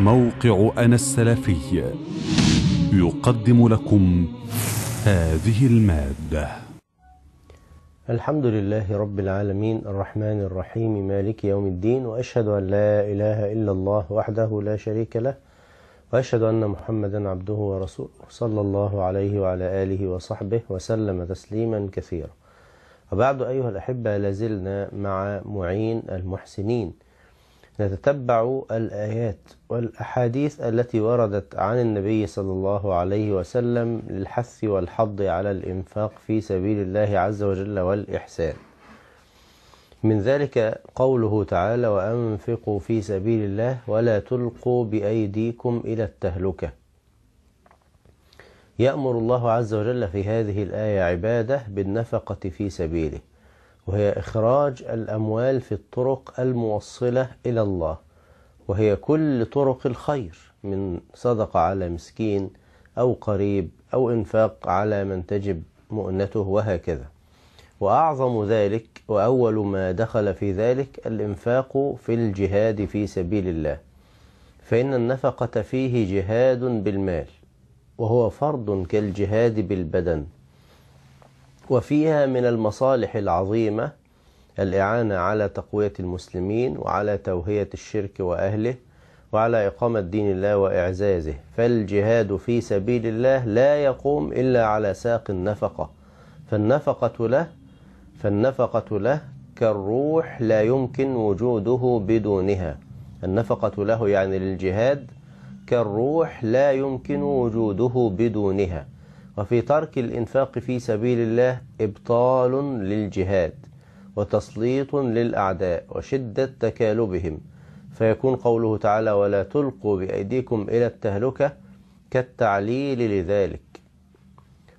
موقع أنا السلفي يقدم لكم هذه المادة الحمد لله رب العالمين الرحمن الرحيم مالك يوم الدين وأشهد أن لا إله إلا الله وحده لا شريك له وأشهد أن محمدا عبده ورسوله صلى الله عليه وعلى آله وصحبه وسلم تسليما كثيرا وبعد أيها الأحبة لازلنا مع معين المحسنين نتتبع الآيات والأحاديث التي وردت عن النبي صلى الله عليه وسلم للحث والحض على الإنفاق في سبيل الله عز وجل والإحسان من ذلك قوله تعالى وأنفقوا في سبيل الله ولا تلقوا بأيديكم إلى التهلكة يأمر الله عز وجل في هذه الآية عباده بالنفقة في سبيله وهي إخراج الأموال في الطرق الموصلة إلى الله وهي كل طرق الخير من صدقة على مسكين أو قريب أو إنفاق على من تجب مؤنته وهكذا وأعظم ذلك وأول ما دخل في ذلك الإنفاق في الجهاد في سبيل الله فإن النفقة فيه جهاد بالمال وهو فرض كالجهاد بالبدن وفيها من المصالح العظيمة الإعانة على تقوية المسلمين وعلى توهية الشرك وأهله وعلى إقامة دين الله وإعزازه فالجهاد في سبيل الله لا يقوم إلا على ساق النفقة فالنفقة له فالنفقة له كالروح لا يمكن وجوده بدونها النفقة له يعني للجهاد كالروح لا يمكن وجوده بدونها وفي ترك الإنفاق في سبيل الله إبطال للجهاد وتسليط للأعداء وشدة تكالبهم فيكون قوله تعالى ولا تلقوا بأيديكم إلى التهلكة كالتعليل لذلك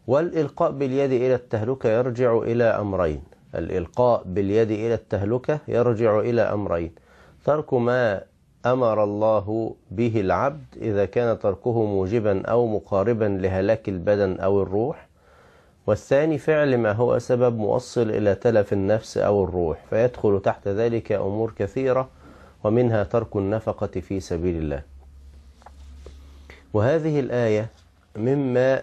والإلقاء باليد إلى التهلكة يرجع إلى أمرين الإلقاء باليد إلى التهلكة يرجع إلى أمرين ترك ما أمر الله به العبد إذا كان تركه موجبا أو مقاربا لهلاك البدن أو الروح والثاني فعل ما هو سبب موصل إلى تلف النفس أو الروح فيدخل تحت ذلك أمور كثيرة ومنها ترك النفقة في سبيل الله وهذه الآية مما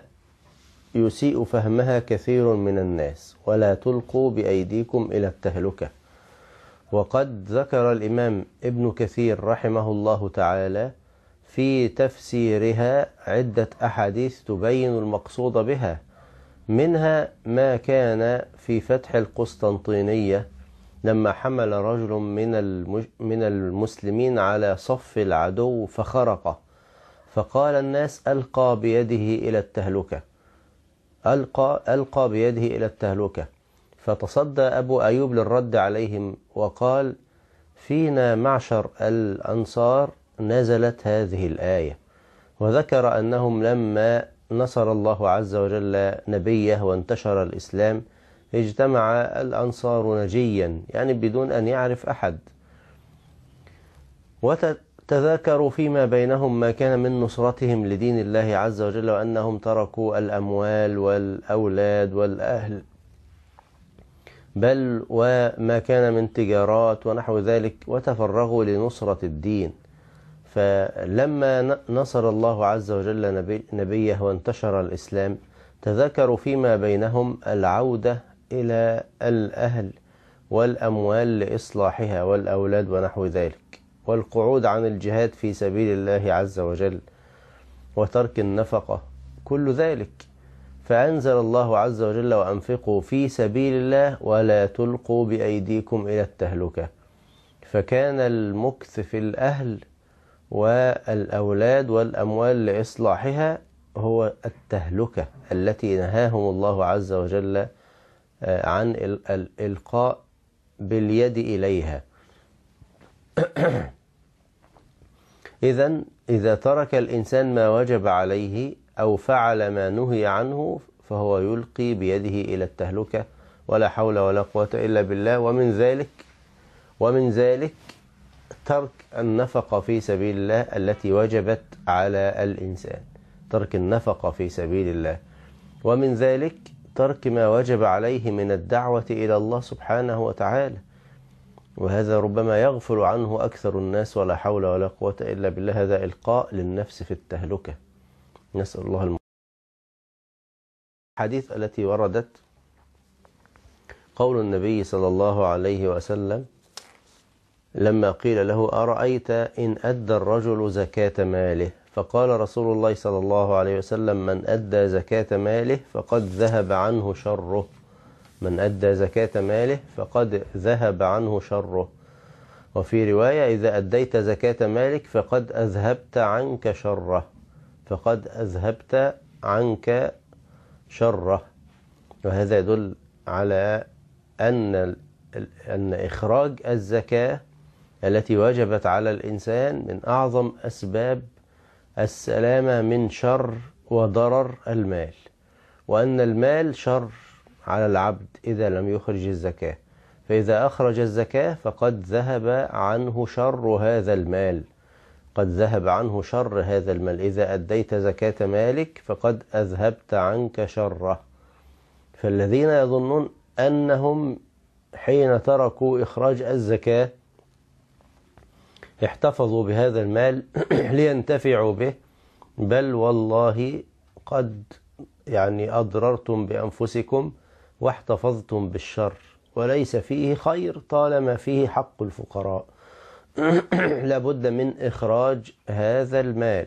يسيء فهمها كثير من الناس ولا تلقوا بأيديكم إلى التهلكة وقد ذكر الإمام ابن كثير رحمه الله تعالى في تفسيرها عدة أحاديث تبين المقصود بها منها ما كان في فتح القسطنطينية لما حمل رجل من من المسلمين على صف العدو فخرقه فقال الناس ألقى بيده إلى التهلكة ألقى ألقى بيده إلى التهلكة فتصدى أبو أيوب للرد عليهم وقال فينا معشر الأنصار نزلت هذه الآية وذكر أنهم لما نصر الله عز وجل نبيه وانتشر الإسلام اجتمع الأنصار نجيا يعني بدون أن يعرف أحد وتذاكروا فيما بينهم ما كان من نصرتهم لدين الله عز وجل وأنهم تركوا الأموال والأولاد والأهل بل وما كان من تجارات ونحو ذلك وتفرغوا لنصرة الدين فلما نصر الله عز وجل نبيه وانتشر الإسلام تذكروا فيما بينهم العودة إلى الأهل والأموال لإصلاحها والأولاد ونحو ذلك والقعود عن الجهاد في سبيل الله عز وجل وترك النفقة كل ذلك فأنزل الله عز وجل وأنفقوا في سبيل الله ولا تلقوا بأيديكم إلى التهلكة فكان المكث في الأهل والأولاد والأموال لإصلاحها هو التهلكة التي نهاهم الله عز وجل آه، عن الإلقاء باليد إليها إذا إذا ترك الإنسان ما وجب عليه أو فعل ما نهي عنه فهو يلقي بيده إلى التهلكة ولا حول ولا قوة إلا بالله ومن ذلك ومن ذلك ترك النفقة في سبيل الله التي وجبت على الإنسان ترك النفقة في سبيل الله ومن ذلك ترك ما وجب عليه من الدعوة إلى الله سبحانه وتعالى وهذا ربما يغفل عنه أكثر الناس ولا حول ولا قوة إلا بالله هذا إلقاء للنفس في التهلكة نسأل الله الم... الحديث التي وردت قول النبي صلى الله عليه وسلم لما قيل له أرأيت إن أدى الرجل زكاة ماله فقال رسول الله صلى الله عليه وسلم من أدى زكاة ماله فقد ذهب عنه شره من أدى زكاة ماله فقد ذهب عنه شره وفي رواية إذا أديت زكاة مالك فقد أذهبت عنك شره فقد أذهبت عنك شره وهذا يدل على أن أن إخراج الزكاة التي وجبت على الإنسان من أعظم أسباب السلامة من شر وضرر المال وأن المال شر على العبد إذا لم يخرج الزكاة فإذا أخرج الزكاة فقد ذهب عنه شر هذا المال قد ذهب عنه شر هذا المال إذا أديت زكاة مالك فقد أذهبت عنك شره فالذين يظنون أنهم حين تركوا إخراج الزكاة احتفظوا بهذا المال لينتفعوا به بل والله قد يعني أضررتم بأنفسكم واحتفظتم بالشر وليس فيه خير طالما فيه حق الفقراء لابد من إخراج هذا المال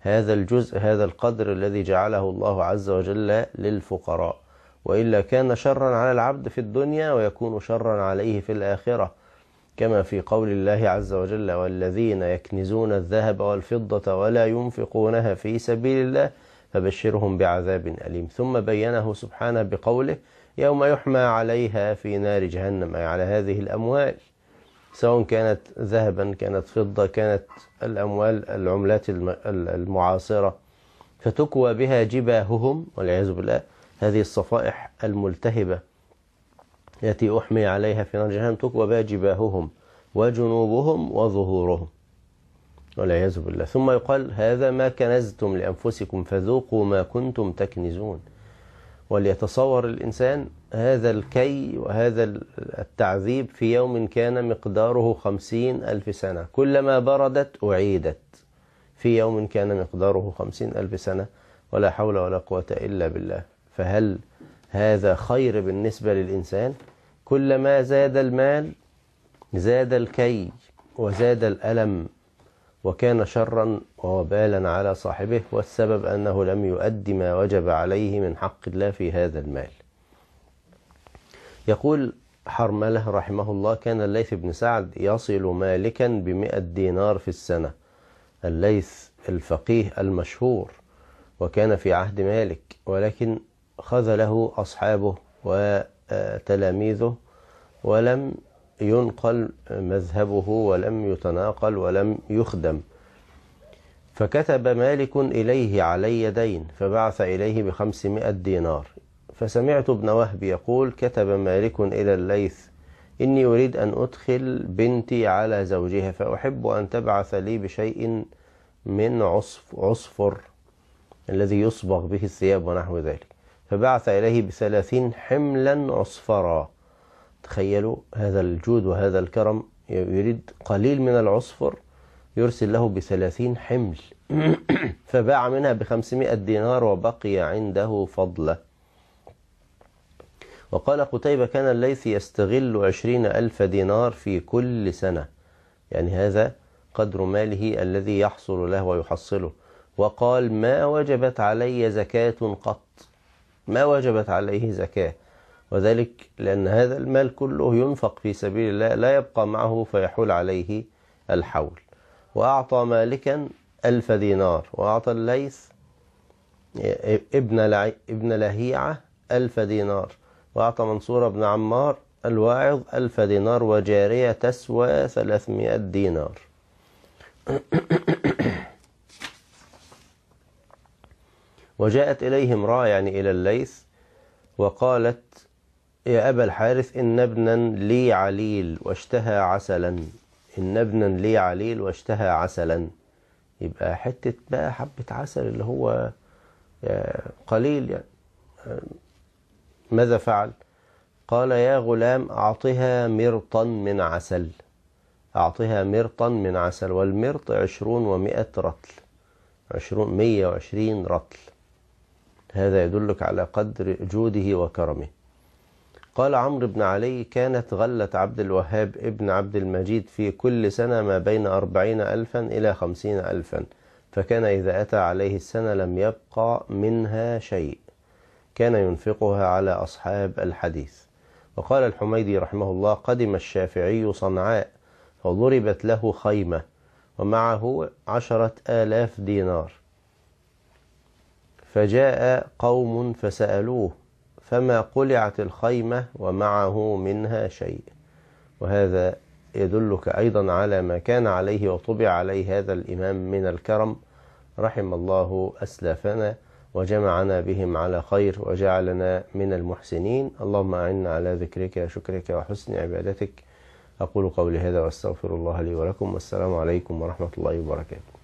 هذا الجزء هذا القدر الذي جعله الله عز وجل للفقراء وإلا كان شرا على العبد في الدنيا ويكون شرا عليه في الآخرة كما في قول الله عز وجل والذين يكنزون الذهب والفضة ولا ينفقونها في سبيل الله فبشرهم بعذاب أليم ثم بينه سبحانه بقوله يوم يحمى عليها في نار جهنم أي على هذه الأموال سواء كانت ذهبا كانت فضة كانت الأموال العملات المعاصرة فتكوى بها جباههم والعياذ بالله هذه الصفائح الملتهبة التي أحمي عليها في نار جهنم تكوى بها جباههم وجنوبهم وظهورهم والعياذ بالله ثم يقال هذا ما كنزتم لأنفسكم فذوقوا ما كنتم تكنزون وليتصور الإنسان هذا الكي وهذا التعذيب في يوم كان مقداره خمسين ألف سنة كلما بردت أعيدت في يوم كان مقداره خمسين ألف سنة ولا حول ولا قوة إلا بالله فهل هذا خير بالنسبة للإنسان كلما زاد المال زاد الكي وزاد الألم وكان شرا ووبالا على صاحبه والسبب أنه لم يؤدي ما وجب عليه من حق الله في هذا المال يقول حرملة رحمه الله كان الليث بن سعد يصل مالكا بمئة دينار في السنة الليث الفقيه المشهور وكان في عهد مالك ولكن خذله أصحابه وتلاميذه ولم ينقل مذهبه ولم يتناقل ولم يخدم فكتب مالك إليه علي دين فبعث إليه بخمسمائة دينار فسمعت ابن وهب يقول كتب مالك إلى الليث إني أريد أن أدخل بنتي على زوجها فأحب أن تبعث لي بشيء من عصف عصفر الذي يصبغ به الثياب ونحو ذلك فبعث إليه بثلاثين حملا عصفرا تخيلوا هذا الجود وهذا الكرم يريد قليل من العصفر يرسل له بثلاثين حمل فباع منها بخمسمائة دينار وبقي عنده فضله وقال قتيبة كان الليث يستغل عشرين ألف دينار في كل سنة يعني هذا قدر ماله الذي يحصل له ويحصله وقال ما وجبت علي زكاة قط ما وجبت عليه زكاة وذلك لأن هذا المال كله ينفق في سبيل الله لا يبقى معه فيحول عليه الحول وأعطى مالكا ألف دينار وأعطى الليث ابن ابن لهيعة ألف دينار وأعطى منصور بن عمار الواعظ ألف دينار وجارية تسوى ثلاثمائة دينار وجاءت إليهم امرأة يعني إلى الليث وقالت يا أبا الحارث إن ابنا لي عليل واشتهى عسلا إن ابنا لي عليل واشتهى عسلا يبقى حتة بقى حبة عسل اللي هو آه، قليل يعني آه، ماذا فعل قال يا غلام أعطها مرطا من عسل أعطها مرطا من عسل والمرط عشرون ومائة رطل عشرون مية وعشرين رطل هذا يدلك على قدر جوده وكرمه قال عمرو بن علي كانت غلة عبد الوهاب ابن عبد المجيد في كل سنة ما بين أربعين ألفا إلى خمسين ألفا فكان إذا أتى عليه السنة لم يبقى منها شيء كان ينفقها على أصحاب الحديث وقال الحميدي رحمه الله قدم الشافعي صنعاء فضربت له خيمة ومعه عشرة آلاف دينار فجاء قوم فسألوه فما قلعت الخيمة ومعه منها شيء وهذا يدلك أيضا على ما كان عليه وطبع عليه هذا الإمام من الكرم رحم الله أسلافنا وجمعنا بهم على خير وجعلنا من المحسنين اللهم أعنا على ذكرك وشكرك وحسن عبادتك أقول قولي هذا وأستغفر الله لي ولكم والسلام عليكم ورحمة الله وبركاته